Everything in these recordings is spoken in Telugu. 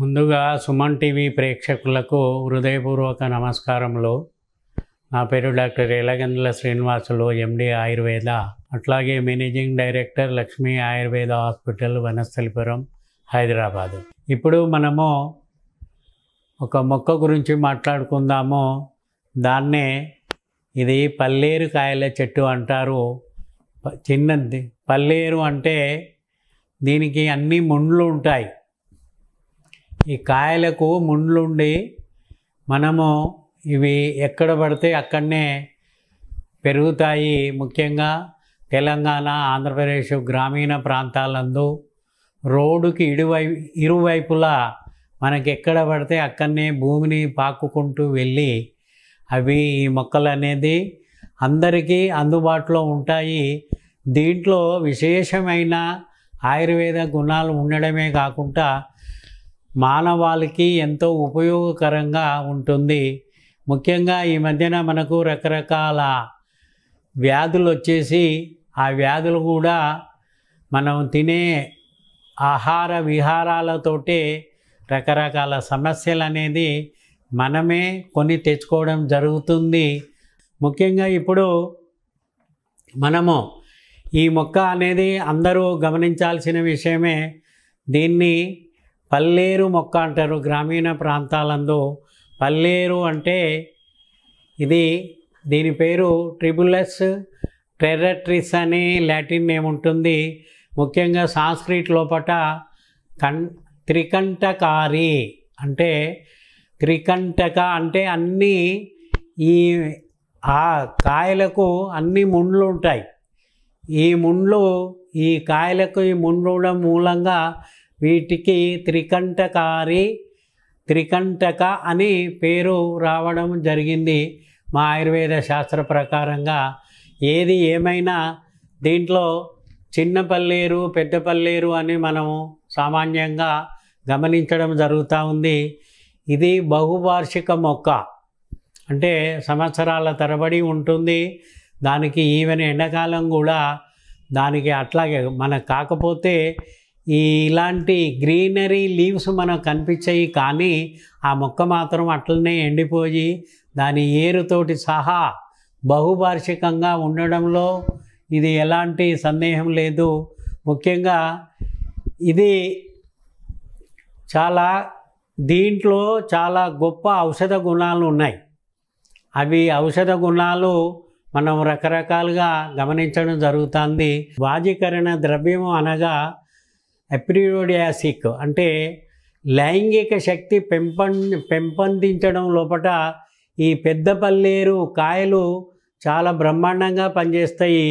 ముందుగా సుమన్ టీవీ ప్రేక్షకులకు హృదయపూర్వక నమస్కారములు నా పేరు డాక్టర్ ఏలగండ్ల శ్రీనివాసులు ఎండి ఆయుర్వేద అట్లాగే managing director Lakshmi Ayurveda hospital Vanasthalipuram Hyderabad ఇప్పుడు మనము ఒక మొక్క గురించి మాట్లాడుకుందాము దాన్నే ఇది పల్లేరు కాయల చెట్టు అంటారు చిన్నది పల్లేరు అంటే దీనికి అన్ని ముండ్లు ఉంటాయి ఈ కాయలకు ముండ్లుండి మనము ఇవి ఎక్కడ పడితే అక్కడనే పెరుగుతాయి ముఖ్యంగా తెలంగాణ ఆంధ్రప్రదేశ్ గ్రామీణ ప్రాంతాలందు రోడ్డుకి ఇరువై ఇరువైపులా మనకి ఎక్కడ పడితే అక్కడనే భూమిని పాకుకుంటూ వెళ్ళి అవి ఈ మొక్కలు అనేది అందరికీ అందుబాటులో ఉంటాయి దీంట్లో విశేషమైన ఆయుర్వేద గుణాలు ఉండడమే కాకుండా మానవాళికి ఎంతో ఉపయోగకరంగా ఉంటుంది ముఖ్యంగా ఈ మధ్యన మనకు రకరకాల వ్యాధులు వచ్చేసి ఆ వ్యాధులు కూడా మనం తినే ఆహార విహారాలతోటే రకరకాల సమస్యలు అనేది మనమే కొని తెచ్చుకోవడం జరుగుతుంది ముఖ్యంగా ఇప్పుడు మనము ఈ మొక్క అనేది అందరూ గమనించాల్సిన విషయమే దీన్ని పల్లేరు మొక్క అంటారు గ్రామీణ ప్రాంతాలందు పల్లేరు అంటే ఇది దీని పేరు ట్రిబులస్ టెర్రట్రిస్ అని లాటిన్ నేమ్ ఉంటుంది ముఖ్యంగా సాంస్క్రిట్ లోపట కన్ త్రికంఠకారి అంటే త్రికంఠక అంటే అన్నీ ఈ ఆ కాయలకు అన్ని ముండ్లు ఉంటాయి ఈ ముండ్లు ఈ కాయలకు ఈ ముండ్లు మూలంగా వీటికి త్రికంఠకారి త్రికంఠక అని పేరు రావడం జరిగింది మా ఆయుర్వేద శాస్త్ర ప్రకారంగా ఏది ఏమైనా దీంట్లో చిన్న పల్లేరు పెద్ద పల్లేరు అని మనము సామాన్యంగా గమనించడం జరుగుతూ ఉంది ఇది బహువార్షిక మొక్క అంటే సంవత్సరాల తరబడి ఉంటుంది దానికి ఈవెన్ ఎండాకాలం కూడా దానికి అట్లాగే మనకు కాకపోతే ఈ ఇలాంటి గ్రీనరీ లీవ్స్ మనకు కనిపించాయి కానీ ఆ మొక్క మాత్రం అట్లనే ఎండిపోయి దాని ఏరుతోటి సహా బహుభార్షికంగా ఉండడంలో ఇది ఎలాంటి సందేహం లేదు ముఖ్యంగా ఇది చాలా దీంట్లో చాలా గొప్ప ఔషధ గుణాలు ఉన్నాయి అవి ఔషధ గుణాలు మనం రకరకాలుగా గమనించడం జరుగుతుంది వాజీకరణ ద్రవ్యము అనగా అప్రియోడియాసిక్ అంటే లైంగిక శక్తి పెంపం పెంపొందించడం లోపట ఈ పెద్ద పల్లేరు కాయలు చాలా బ్రహ్మాండంగా పనిచేస్తాయి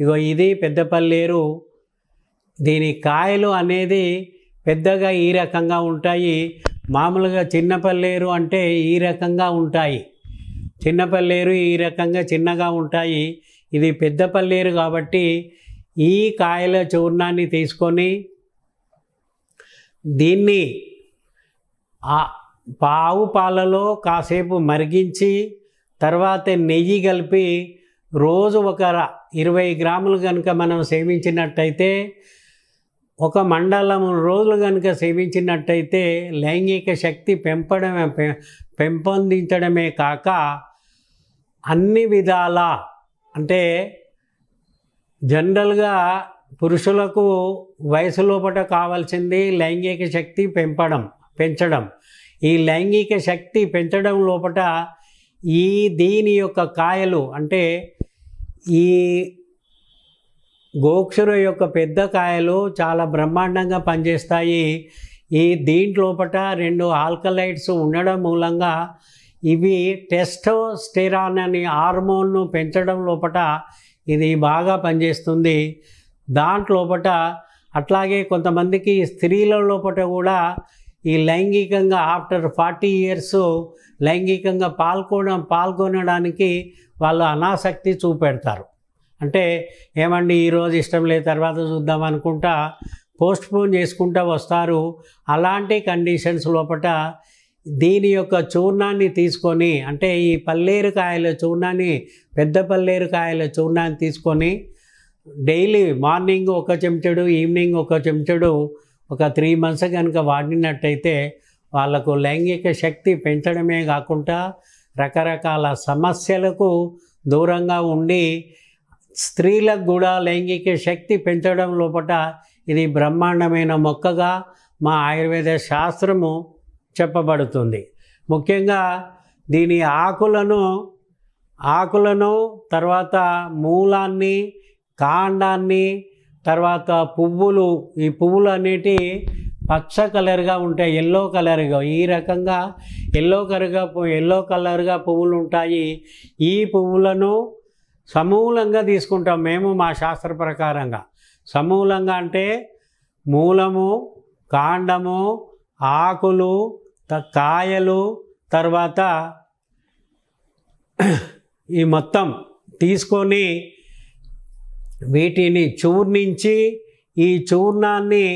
ఇగో ఇది పెద్ద పల్లేరు దీని కాయలు అనేది పెద్దగా ఈ రకంగా ఉంటాయి మామూలుగా చిన్న పల్లేరు అంటే ఈ రకంగా ఉంటాయి చిన్న పల్లేరు ఈ రకంగా చిన్నగా ఉంటాయి ఇది పెద్ద పల్లేరు కాబట్టి ఈ కాయల చూర్ణాన్ని తీసుకొని దీన్ని ఆ పావు పాలలో కాసేపు మరిగించి తర్వాత నెయ్యి కలిపి రోజు ఒక ఇరవై గ్రాములు కనుక మనం సేవించినట్టయితే ఒక మండలం రోజులు కనుక సేవించినట్టయితే లైంగిక శక్తి పెంపడమే పెంపొందించడమే కాక అన్ని విధాల అంటే జనరల్గా పురుషులకు వయసు లోపల కావాల్సింది లైంగిక శక్తి పెంపడం పెంచడం ఈ లైంగిక శక్తి పెంచడం లోపల ఈ దీని యొక్క కాయలు అంటే ఈ గోక్షుర యొక్క పెద్ద కాయలు చాలా బ్రహ్మాండంగా పనిచేస్తాయి ఈ దీంట్లోపట రెండు ఆల్కలైట్స్ ఉండడం మూలంగా ఇవి టెస్టోస్టెరాన్ అనే హార్మోన్ను పెంచడం లోపల ఇది బాగా పనిచేస్తుంది దాంట్లోపట అట్లాగే కొంతమందికి స్త్రీల లోపల కూడా ఈ లైంగికంగా ఆఫ్టర్ ఫార్టీ ఇయర్స్ లైంగికంగా పాల్గొన పాల్గొనడానికి వాళ్ళు అనాసక్తి చూపెడతారు అంటే ఏమండి ఈరోజు ఇష్టం లేదు తర్వాత చూద్దాం అనుకుంటా పోస్ట్పోన్ చేసుకుంటూ వస్తారు అలాంటి కండిషన్స్ లోపల దీని యొక్క చూర్ణాన్ని తీసుకొని అంటే ఈ పల్లేరుకాయల చూర్ణాన్ని పెద్ద పల్లేరుకాయల చూర్ణాన్ని తీసుకొని డైలీ మార్నింగ్ ఒక చెంచాడు ఈవినింగ్ ఒక చెంచాడు ఒక త్రీ మంత్స్ కనుక వాడినట్టయితే వాళ్ళకు లైంగిక శక్తి పెంచడమే కాకుండా రకరకాల సమస్యలకు దూరంగా ఉండి స్త్రీలకు కూడా లైంగిక శక్తి పెంచడం లోపల ఇది బ్రహ్మాండమైన మొక్కగా మా ఆయుర్వేద శాస్త్రము చెప్పబడుతుంది ముఖ్యంగా దీని ఆకులను ఆకులను తర్వాత మూలాన్ని కాండాన్ని తర్వాత పువ్వులు ఈ పువ్వులు అనేటి పచ్చ కలర్గా ఉంటాయి ఎల్లో కలర్గా ఈ రకంగా ఎల్లో కలర్గా ఎల్లో కలర్గా పువ్వులు ఉంటాయి ఈ పువ్వులను సమూలంగా తీసుకుంటాం మేము మా శాస్త్ర ప్రకారంగా సమూలంగా అంటే మూలము కాండము ఆకులు కాయలు తర్వాత ఈ మొత్తం తీసుకొని వీటిని చూర్ణించి ఈ చూర్ణాన్ని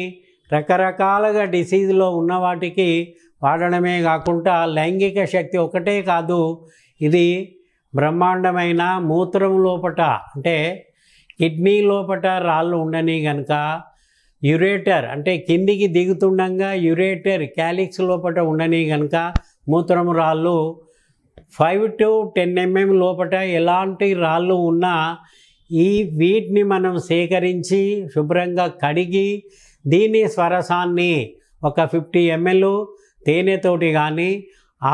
రకరకాలుగా డిసీజ్లో ఉన్న వాటికి వాడడమే కాకుండా లైంగిక శక్తి ఒకటే కాదు ఇది బ్రహ్మాండమైన మూత్రం లోపట అంటే కిడ్నీ లోపట రాళ్ళు ఉండని కనుక యురేటర్ అంటే కిందికి దిగుతుండగా యురేటర్ క్యాలిక్స్ లోపట ఉండని కనుక మూత్రం రాళ్ళు ఫైవ్ టు టెన్ ఎంఎం లోపట ఎలాంటి రాళ్ళు ఉన్నా ఈ వీటిని మనం సేకరించి శుభ్రంగా కడిగి దీని స్వరసాన్ని ఒక ఫిఫ్టీ ఎంఎల్ తేనెతోటి కానీ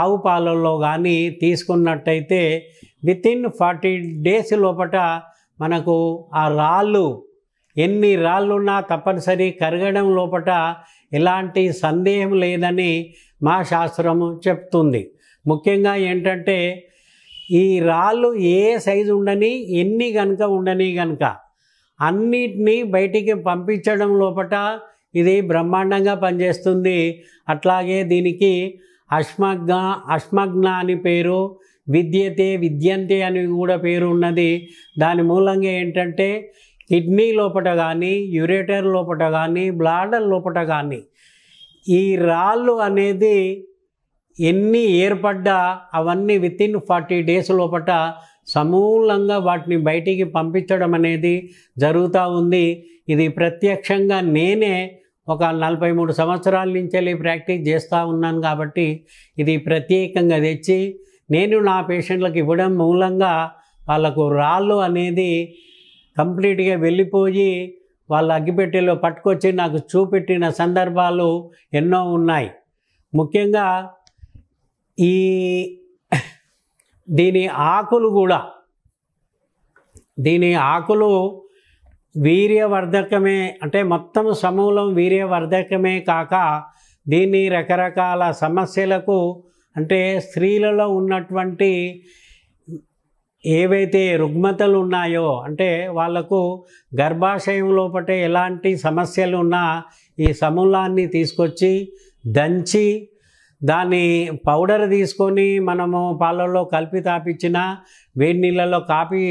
ఆవు పాలల్లో కానీ తీసుకున్నట్టయితే వితిన్ ఫార్టీ డేస్ లోపల మనకు ఆ రాళ్ళు ఎన్ని రాళ్ళున్నా తప్పనిసరి కరగడం లోపల ఎలాంటి సందేహం లేదని మా శాస్త్రము చెప్తుంది ముఖ్యంగా ఏంటంటే ఈ రాళ్ళు ఏ సైజు ఉండని ఎన్ని కనుక ఉండని కనుక అన్నిటినీ బయటికి పంపించడం లోపట ఇది బ్రహ్మాండంగా పనిచేస్తుంది అట్లాగే దీనికి అశ్మగ్న అశ్మగ్న అని పేరు విద్యతే విద్యంతే అని కూడా పేరు ఉన్నది దాని మూలంగా ఏంటంటే కిడ్నీ లోపట కానీ యురేటర్ లోపట కానీ బ్లాడర్ లోపట కానీ ఈ రాళ్ళు అనేది ఎన్ని ఏర్పడ్డా అవన్నీ విత్ ఇన్ ఫార్టీ డేస్ లోపల సమూలంగా వాటిని బయటికి పంపించడం అనేది జరుగుతూ ఉంది ఇది ప్రత్యక్షంగా నేనే ఒక నలభై మూడు సంవత్సరాల నుంచి ప్రాక్టీస్ చేస్తూ ఉన్నాను కాబట్టి ఇది ప్రత్యేకంగా తెచ్చి నేను నా పేషెంట్లకు ఇవ్వడం మూలంగా వాళ్ళకు రాళ్ళు అనేది కంప్లీట్గా వెళ్ళిపోయి వాళ్ళ అగ్గిపెట్టెలో పట్టుకొచ్చి నాకు చూపెట్టిన సందర్భాలు ఎన్నో ఉన్నాయి ముఖ్యంగా ఈ దీని ఆకులు కూడా దీని ఆకులు వీర్యవర్ధకమే అంటే మొత్తం సమూలం వీర్యవర్ధకమే కాక దీన్ని రకరకాల సమస్యలకు అంటే స్త్రీలలో ఉన్నటువంటి ఏవైతే రుగ్మతలు ఉన్నాయో అంటే వాళ్లకు గర్భాశయం లోపటే ఎలాంటి సమస్యలు ఉన్నా ఈ సమూలాన్ని తీసుకొచ్చి దంచి దాన్ని పౌడర్ తీసుకొని మనము పాలల్లో కలిపి తాపించిన వేడి నీళ్ళల్లో కాపి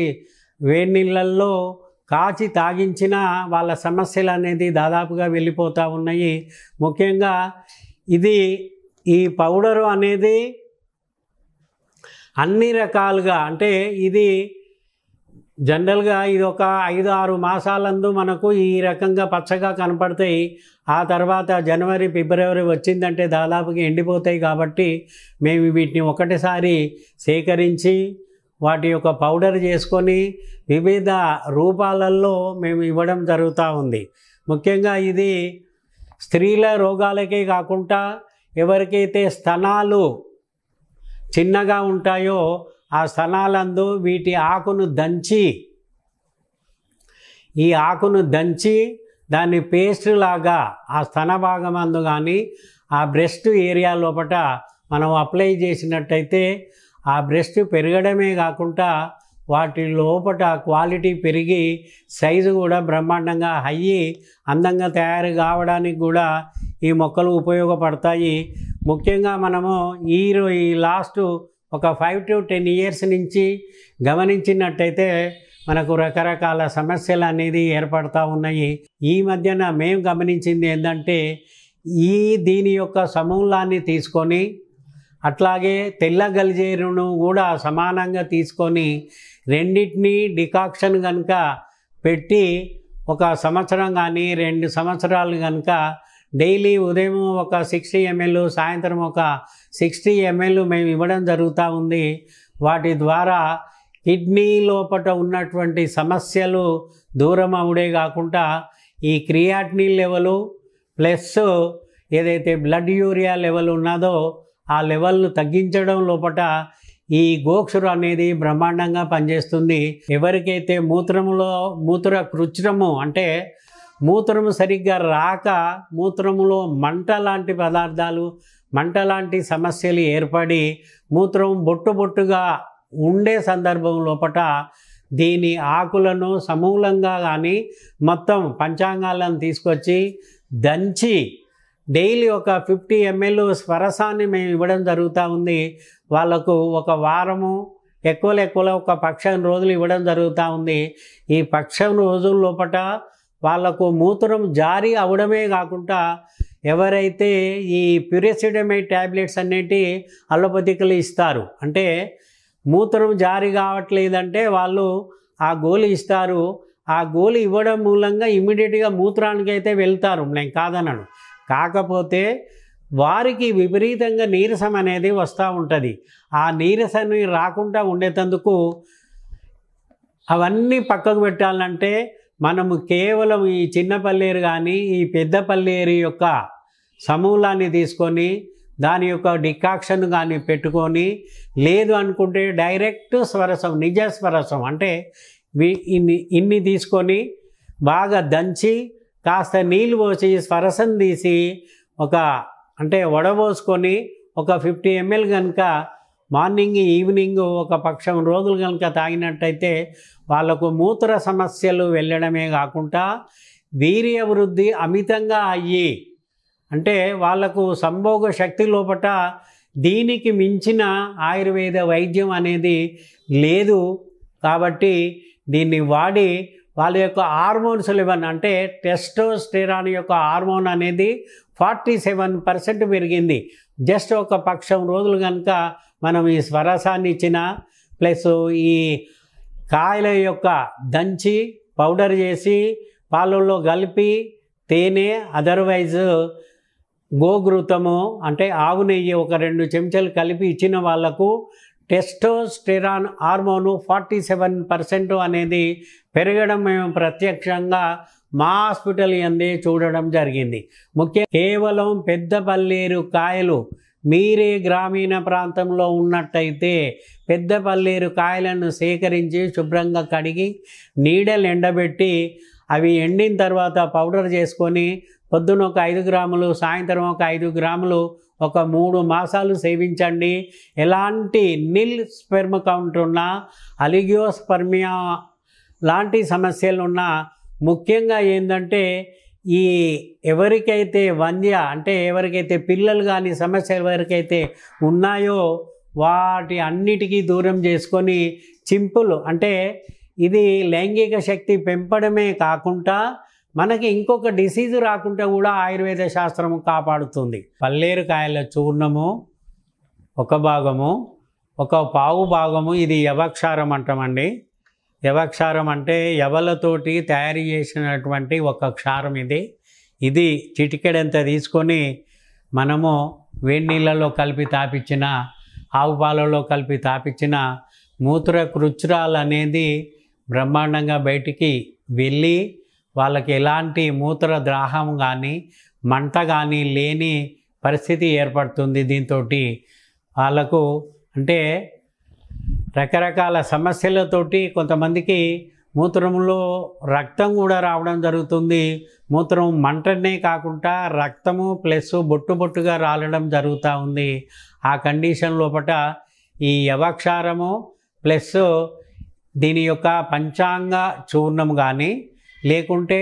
వేడి నీళ్ళల్లో కాచి తాగించిన వాళ్ళ సమస్యలు అనేది దాదాపుగా వెళ్ళిపోతూ ఉన్నాయి ముఖ్యంగా ఇది ఈ పౌడరు అనేది అన్ని రకాలుగా అంటే ఇది జనరల్గా ఇది ఒక ఐదు ఆరు మాసాలందు మనకు ఈ రకంగా పచ్చగా కనపడతాయి ఆ తర్వాత జనవరి ఫిబ్రవరి వచ్చిందంటే దాదాపుగా ఎండిపోతాయి కాబట్టి మేము వీటిని ఒకటిసారి సేకరించి వాటి యొక్క పౌడర్ చేసుకొని వివిధ రూపాలలో మేము ఇవ్వడం జరుగుతూ ఉంది ముఖ్యంగా ఇది స్త్రీల రోగాలకే కాకుండా ఎవరికైతే స్తనాలు చిన్నగా ఉంటాయో ఆ స్థలాలందు వీటి ఆకును దంచి ఈ ఆకును దంచి దాన్ని పేస్ట్ లాగా ఆ స్తన భాగమందు కానీ ఆ బ్రెస్ట్ ఏరియా లోపల మనం అప్లై చేసినట్టయితే ఆ బ్రెస్ట్ పెరగడమే కాకుండా వాటి లోపల క్వాలిటీ పెరిగి సైజు కూడా బ్రహ్మాండంగా అయ్యి అందంగా తయారు కావడానికి కూడా ఈ మొక్కలు ఉపయోగపడతాయి ముఖ్యంగా మనము ఈ ఈ లాస్ట్ ఒక ఫైవ్ టు టెన్ ఇయర్స్ నుంచి గమనించినట్టయితే మనకు రకరకాల సమస్యలు అనేది ఏర్పడతా ఉన్నాయి ఈ మధ్యన మేము గమనించింది ఏంటంటే ఈ దీని యొక్క సమూలాన్ని తీసుకొని అట్లాగే తెల్ల గలిజేరును కూడా సమానంగా తీసుకొని రెండింటినీ డికాక్షన్ కనుక పెట్టి ఒక సంవత్సరం కానీ రెండు సంవత్సరాలు కనుక డైలీ ఉదయం ఒక సిక్స్టీ ఎంఎల్ సాయంత్రం ఒక సిక్స్టీ ఎంఎల్ మేము ఇవ్వడం జరుగుతూ ఉంది వాటి ద్వారా కిడ్నీ లోపట ఉన్నటువంటి సమస్యలు దూరం అవుడే కాకుండా ఈ క్రియాట్నీ లెవెలు ప్లస్ ఏదైతే బ్లడ్ యూరియా లెవెల్ ఉన్నదో ఆ లెవెల్ను తగ్గించడం లోపట ఈ గోక్షురు అనేది బ్రహ్మాండంగా పనిచేస్తుంది ఎవరికైతే మూత్రములో మూత్ర కృత్రము అంటే మూత్రము సరిగ్గా రాక మూత్రములో మంట లాంటి పదార్థాలు మంట లాంటి సమస్యలు ఏర్పడి మూత్రం బొట్టు బొట్టుగా ఉండే సందర్భం లోపట దీని ఆకులను సమూలంగా కానీ మొత్తం పంచాంగాలను తీసుకొచ్చి దంచి డైలీ ఒక ఫిఫ్టీ ఎంఎల్ స్వరసాన్ని మేము ఇవ్వడం జరుగుతూ ఉంది వాళ్ళకు ఒక వారము ఎక్కువలు ఎక్కువలో ఒక పక్షం రోజులు ఇవ్వడం జరుగుతూ ఉంది ఈ పక్షం రోజుల లోపల వాళ్లకు మూత్రం జారీ అవడమే కాకుండా ఎవరైతే ఈ ప్యూరిసిడమైడ్ ట్యాబ్లెట్స్ అనేటి అలోపతికలు ఇస్తారు అంటే మూత్రం జారీ కావట్లేదంటే వాళ్ళు ఆ గోలు ఇస్తారు ఆ గోలు ఇవ్వడం మూలంగా ఇమ్మీడియట్గా మూత్రానికి అయితే వెళ్తారు నేను కాదనను కాకపోతే వారికి విపరీతంగా నీరసం అనేది వస్తూ ఉంటుంది ఆ నీరసాన్ని రాకుండా ఉండేటందుకు అవన్నీ పక్కకు పెట్టాలంటే మనము కేవలం ఈ చిన్న పల్లేరు కానీ ఈ పెద్ద పల్లేరు యొక్క సమూలాన్ని తీసుకొని దాని యొక్క డికాక్షన్ కానీ పెట్టుకొని లేదు అనుకుంటే డైరెక్ట్ స్వరసం నిజ స్వరసం అంటే ఇన్ని ఇన్ని తీసుకొని బాగా దంచి కాస్త నీళ్ళు పోసి స్వరసం తీసి ఒక అంటే వడబోసుకొని ఒక ఫిఫ్టీ ఎంఎల్ కనుక మార్నింగ్ ఈవినింగ్ ఒక పక్షం రోజులు కనుక తాగినట్టయితే వాళ్ళకు మూత్ర సమస్యలు వెళ్ళడమే కాకుండా వీర్య వృద్ధి అమితంగా అయ్యి అంటే వాళ్లకు సంభోగ శక్తి లోపట దీనికి మించిన ఆయుర్వేద వైద్యం అనేది లేదు కాబట్టి దీన్ని వాడి వాళ్ళ యొక్క హార్మోన్స్ లెవెన్ అంటే టెస్టోస్టెరాన్ యొక్క హార్మోన్ అనేది ఫార్టీ సెవెన్ పర్సెంట్ పెరిగింది జస్ట్ ఒక పక్షం రోజులు కనుక మనం ఈ స్వరసాన్ని ఇచ్చిన ప్లస్ ఈ కాయల యొక్క దంచి పౌడర్ చేసి పాలల్లో కలిపి తేనె అదర్వైజ్ గోఘృతము అంటే ఆవు నెయ్యి ఒక రెండు చెంచాలు కలిపి ఇచ్చిన వాళ్లకు testosterone hormone forty seven percent అనేది పెరగడం మేము ప్రత్యక్షంగా మా హాస్పిటల్ అందే చూడడం జరిగింది ముఖ్య కేవలం పెద్ద పల్లేరు కాయలు మీరే గ్రామీణ ప్రాంతంలో ఉన్నట్టయితే పెద్ద పల్లీరు కాయలను సేకరించి శుభ్రంగా కడిగి నీడలు ఎండబెట్టి అవి ఎండిన తర్వాత పౌడర్ చేసుకొని పొద్దున ఒక ఐదు గ్రాములు సాయంత్రం ఒక ఐదు గ్రాములు ఒక మూడు మాసాలు సేవించండి ఎలాంటి నిల్ స్పెర్మ్ కౌంట్ ఉన్న అలిగియోస్పర్మియా లాంటి సమస్యలు ఉన్న ముఖ్యంగా ఏంటంటే ఈ ఎవరికైతే వంద్య అంటే ఎవరికైతే పిల్లలు కానీ సమస్య ఎవరికైతే ఉన్నాయో వాటి అన్నిటికీ దూరం చేసుకొని చింపులు అంటే ఇది లైంగిక శక్తి పెంపడమే కాకుండా మనకి ఇంకొక డిసీజ్ రాకుండా కూడా ఆయుర్వేద శాస్త్రము కాపాడుతుంది పల్లేరు కాయల చూర్ణము ఒక భాగము ఒక పావు భాగము ఇది యవక్షారం అంటామండి యవక్షారం అంటే యవలతోటి తయారు చేసినటువంటి ఒక క్షారం ఇది ఇది చిటికెడంత తీసుకొని మనము వేడి నీళ్ళలో కలిపి తాపించిన ఆవు పాలలో కలిపి తాపించిన మూత్ర కృచురాలు అనేది బ్రహ్మాండంగా బయటికి వెళ్ళి వాళ్ళకి ఎలాంటి మూత్ర ద్రాహం కానీ మంట కానీ లేని పరిస్థితి ఏర్పడుతుంది దీంతో వాళ్ళకు అంటే రకరకాల సమస్యలతోటి కొంతమందికి మూత్రంలో రక్తం కూడా రావడం జరుగుతుంది మూత్రం మంటనే కాకుండా రక్తము ప్లస్ బొట్టు బొట్టుగా రాలడం జరుగుతూ ఉంది ఆ కండిషన్ లోపల ఈ యవక్షారము ప్లస్ దీని యొక్క పంచాంగ చూర్ణం కానీ లేకుంటే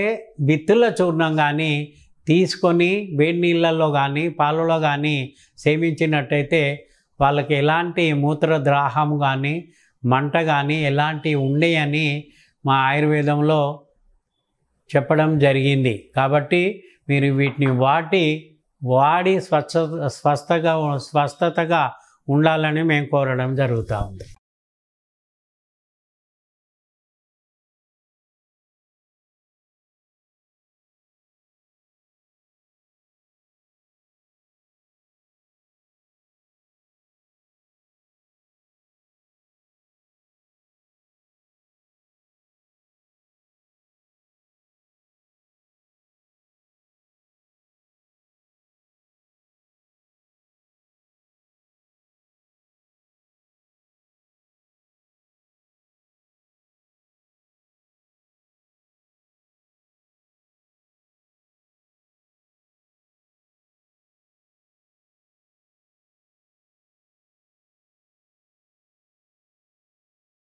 విత్తుల చూర్ణం కానీ తీసుకొని వేడి నీళ్ళల్లో కానీ పాలలో కానీ సేవించినట్టయితే వాళ్ళకి ఎలాంటి మూత్రద్రాహం కానీ మంట కానీ ఎలాంటి ఉండేయని మా ఆయుర్వేదంలో చెప్పడం జరిగింది కాబట్టి మీరు వీటిని వాటి వాడి స్వచ్ఛ స్వస్థగా స్వస్థతగా ఉండాలని మేము కోరడం జరుగుతూ ఉంది